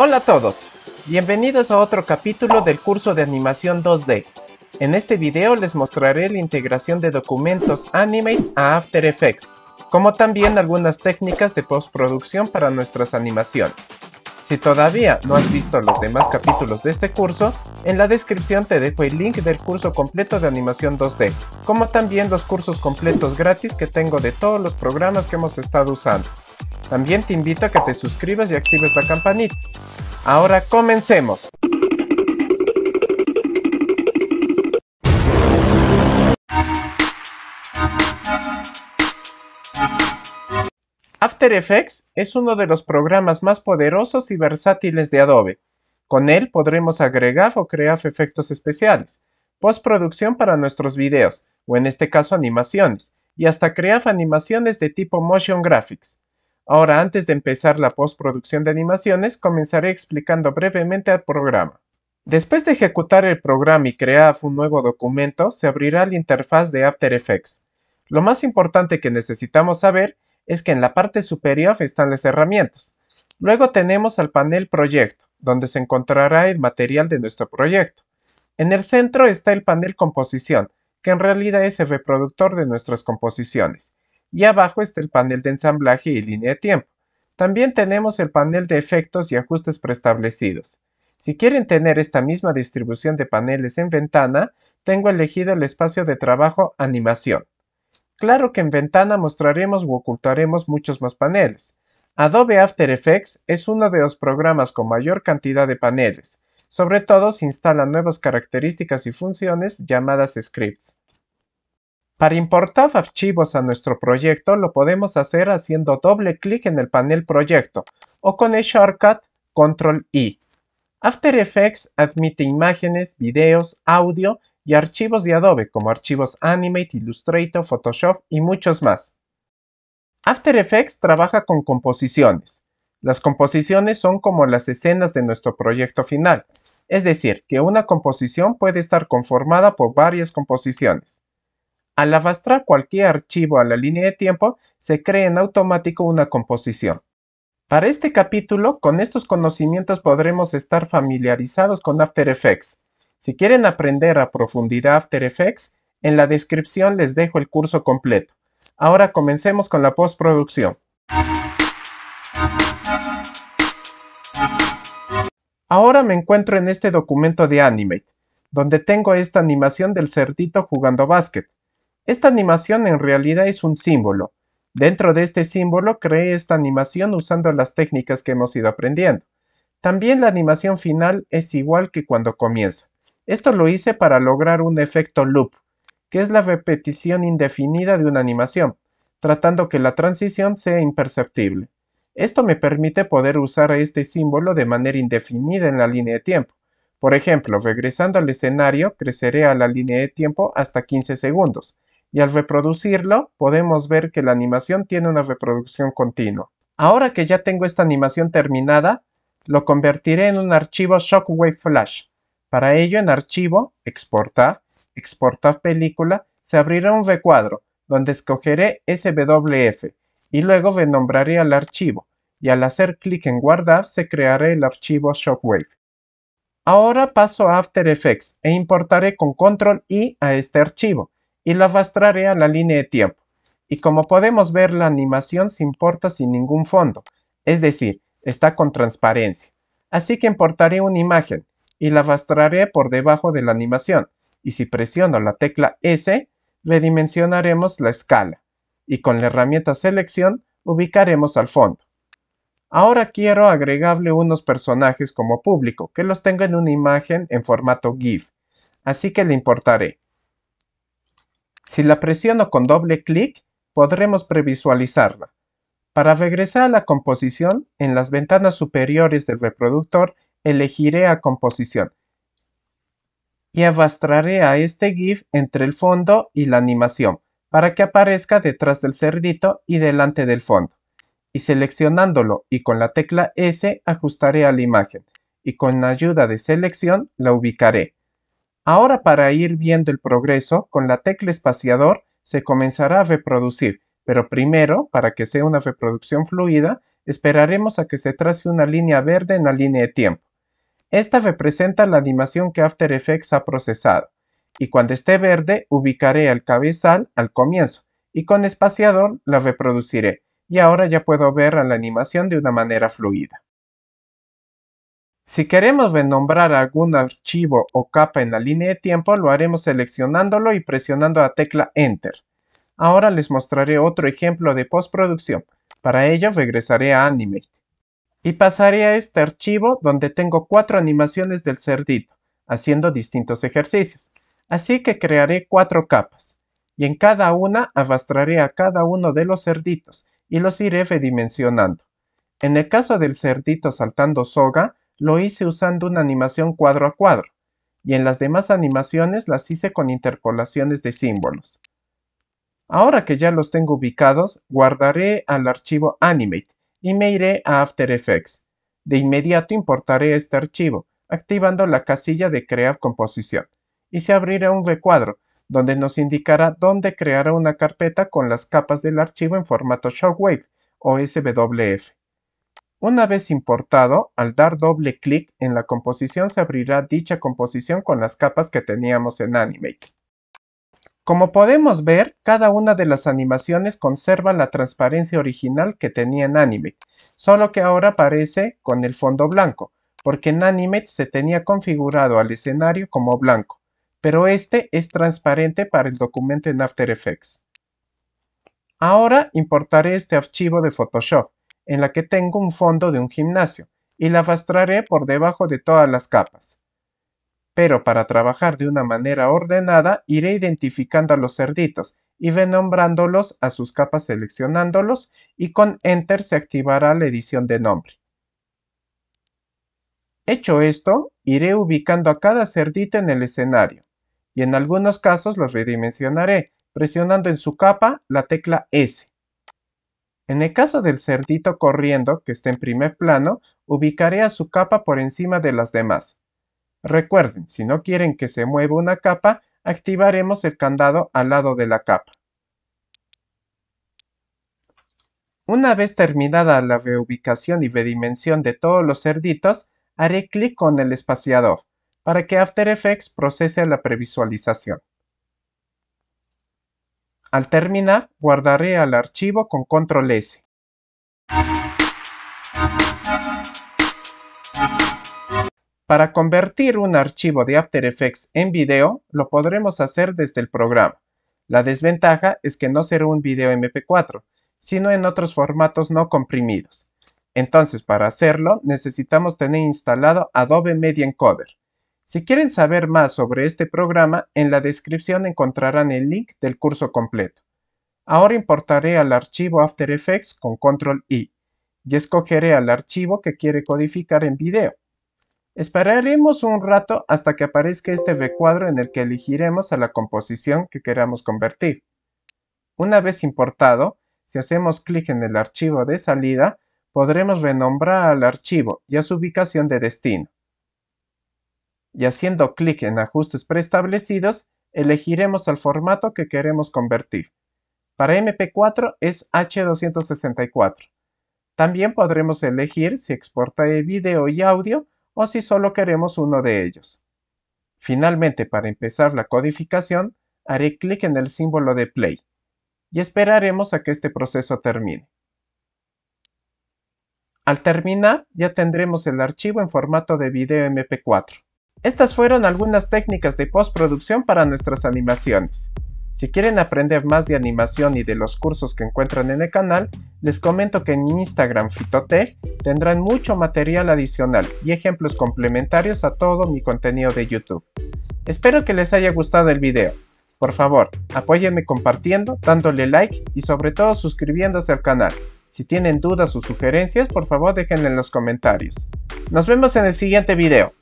Hola a todos, bienvenidos a otro capítulo del curso de animación 2D. En este video les mostraré la integración de documentos Animate a After Effects, como también algunas técnicas de postproducción para nuestras animaciones. Si todavía no has visto los demás capítulos de este curso, en la descripción te dejo el link del curso completo de animación 2D, como también los cursos completos gratis que tengo de todos los programas que hemos estado usando. También te invito a que te suscribas y actives la campanita. Ahora comencemos. After Effects es uno de los programas más poderosos y versátiles de Adobe. Con él podremos agregar o crear efectos especiales, postproducción para nuestros videos, o en este caso animaciones, y hasta crear animaciones de tipo motion graphics. Ahora, antes de empezar la postproducción de animaciones, comenzaré explicando brevemente el programa. Después de ejecutar el programa y crear un nuevo documento, se abrirá la interfaz de After Effects. Lo más importante que necesitamos saber es que en la parte superior están las herramientas. Luego tenemos al panel Proyecto, donde se encontrará el material de nuestro proyecto. En el centro está el panel Composición, que en realidad es el reproductor de nuestras composiciones y abajo está el panel de ensamblaje y línea de tiempo. También tenemos el panel de efectos y ajustes preestablecidos. Si quieren tener esta misma distribución de paneles en ventana, tengo elegido el espacio de trabajo animación. Claro que en ventana mostraremos u ocultaremos muchos más paneles. Adobe After Effects es uno de los programas con mayor cantidad de paneles. Sobre todo si instalan nuevas características y funciones llamadas scripts. Para importar archivos a nuestro proyecto lo podemos hacer haciendo doble clic en el panel Proyecto o con el shortcut Control-I. After Effects admite imágenes, videos, audio y archivos de Adobe como archivos Animate, Illustrator, Photoshop y muchos más. After Effects trabaja con composiciones. Las composiciones son como las escenas de nuestro proyecto final, es decir, que una composición puede estar conformada por varias composiciones. Al arrastrar cualquier archivo a la línea de tiempo, se crea en automático una composición. Para este capítulo, con estos conocimientos podremos estar familiarizados con After Effects. Si quieren aprender a profundidad After Effects, en la descripción les dejo el curso completo. Ahora comencemos con la postproducción. Ahora me encuentro en este documento de Animate, donde tengo esta animación del cerdito jugando básquet. Esta animación en realidad es un símbolo. Dentro de este símbolo creé esta animación usando las técnicas que hemos ido aprendiendo. También la animación final es igual que cuando comienza. Esto lo hice para lograr un efecto loop, que es la repetición indefinida de una animación, tratando que la transición sea imperceptible. Esto me permite poder usar este símbolo de manera indefinida en la línea de tiempo. Por ejemplo, regresando al escenario, creceré a la línea de tiempo hasta 15 segundos, y al reproducirlo podemos ver que la animación tiene una reproducción continua. Ahora que ya tengo esta animación terminada, lo convertiré en un archivo Shockwave Flash. Para ello en archivo, exportar, exportar película, se abrirá un recuadro donde escogeré SWF y luego renombraré al archivo y al hacer clic en guardar se creará el archivo Shockwave. Ahora paso a After Effects e importaré con Control I a este archivo y la arrastraré a la línea de tiempo. Y como podemos ver, la animación se importa sin ningún fondo, es decir, está con transparencia. Así que importaré una imagen y la arrastraré por debajo de la animación. Y si presiono la tecla S, redimensionaremos la escala. Y con la herramienta selección, ubicaremos al fondo. Ahora quiero agregarle unos personajes como público, que los tenga en una imagen en formato GIF. Así que le importaré. Si la presiono con doble clic, podremos previsualizarla. Para regresar a la composición, en las ventanas superiores del reproductor elegiré a composición y arrastraré a este GIF entre el fondo y la animación para que aparezca detrás del cerdito y delante del fondo. Y seleccionándolo y con la tecla S ajustaré a la imagen y con ayuda de selección la ubicaré. Ahora para ir viendo el progreso, con la tecla espaciador se comenzará a reproducir, pero primero, para que sea una reproducción fluida, esperaremos a que se trace una línea verde en la línea de tiempo. Esta representa la animación que After Effects ha procesado, y cuando esté verde ubicaré el cabezal al comienzo, y con espaciador la reproduciré, y ahora ya puedo ver a la animación de una manera fluida. Si queremos renombrar algún archivo o capa en la línea de tiempo, lo haremos seleccionándolo y presionando la tecla Enter. Ahora les mostraré otro ejemplo de postproducción. Para ello regresaré a Animate. Y pasaré a este archivo donde tengo cuatro animaciones del cerdito, haciendo distintos ejercicios. Así que crearé cuatro capas. Y en cada una arrastraré a cada uno de los cerditos y los iré redimensionando. En el caso del cerdito saltando soga, lo hice usando una animación cuadro a cuadro, y en las demás animaciones las hice con interpolaciones de símbolos. Ahora que ya los tengo ubicados, guardaré al archivo Animate y me iré a After Effects. De inmediato importaré este archivo, activando la casilla de Crear Composición, y se abrirá un recuadro, donde nos indicará dónde creará una carpeta con las capas del archivo en formato Shockwave o SWF. Una vez importado, al dar doble clic en la composición se abrirá dicha composición con las capas que teníamos en Animate. Como podemos ver, cada una de las animaciones conserva la transparencia original que tenía en Animate, solo que ahora aparece con el fondo blanco, porque en Animate se tenía configurado al escenario como blanco, pero este es transparente para el documento en After Effects. Ahora importaré este archivo de Photoshop en la que tengo un fondo de un gimnasio y la arrastraré por debajo de todas las capas. Pero para trabajar de una manera ordenada iré identificando a los cerditos y renombrándolos a sus capas seleccionándolos y con Enter se activará la edición de nombre. Hecho esto, iré ubicando a cada cerdito en el escenario y en algunos casos los redimensionaré presionando en su capa la tecla S. En el caso del cerdito corriendo que está en primer plano, ubicaré a su capa por encima de las demás. Recuerden, si no quieren que se mueva una capa, activaremos el candado al lado de la capa. Una vez terminada la reubicación y redimensión de todos los cerditos, haré clic con el espaciador para que After Effects procese la previsualización. Al terminar, guardaré el archivo con control S. Para convertir un archivo de After Effects en video, lo podremos hacer desde el programa. La desventaja es que no será un video MP4, sino en otros formatos no comprimidos. Entonces, para hacerlo, necesitamos tener instalado Adobe Media Encoder. Si quieren saber más sobre este programa, en la descripción encontrarán el link del curso completo. Ahora importaré al archivo After Effects con Control I y escogeré al archivo que quiere codificar en video. Esperaremos un rato hasta que aparezca este recuadro en el que elegiremos a la composición que queramos convertir. Una vez importado, si hacemos clic en el archivo de salida, podremos renombrar al archivo y a su ubicación de destino y haciendo clic en Ajustes preestablecidos, elegiremos el formato que queremos convertir. Para MP4 es H264. También podremos elegir si exporta video y audio o si solo queremos uno de ellos. Finalmente, para empezar la codificación, haré clic en el símbolo de play y esperaremos a que este proceso termine. Al terminar, ya tendremos el archivo en formato de video MP4. Estas fueron algunas técnicas de postproducción para nuestras animaciones. Si quieren aprender más de animación y de los cursos que encuentran en el canal, les comento que en Instagram Fitotech tendrán mucho material adicional y ejemplos complementarios a todo mi contenido de YouTube. Espero que les haya gustado el video. Por favor, apóyenme compartiendo, dándole like y sobre todo suscribiéndose al canal. Si tienen dudas o sugerencias, por favor déjenme en los comentarios. Nos vemos en el siguiente video.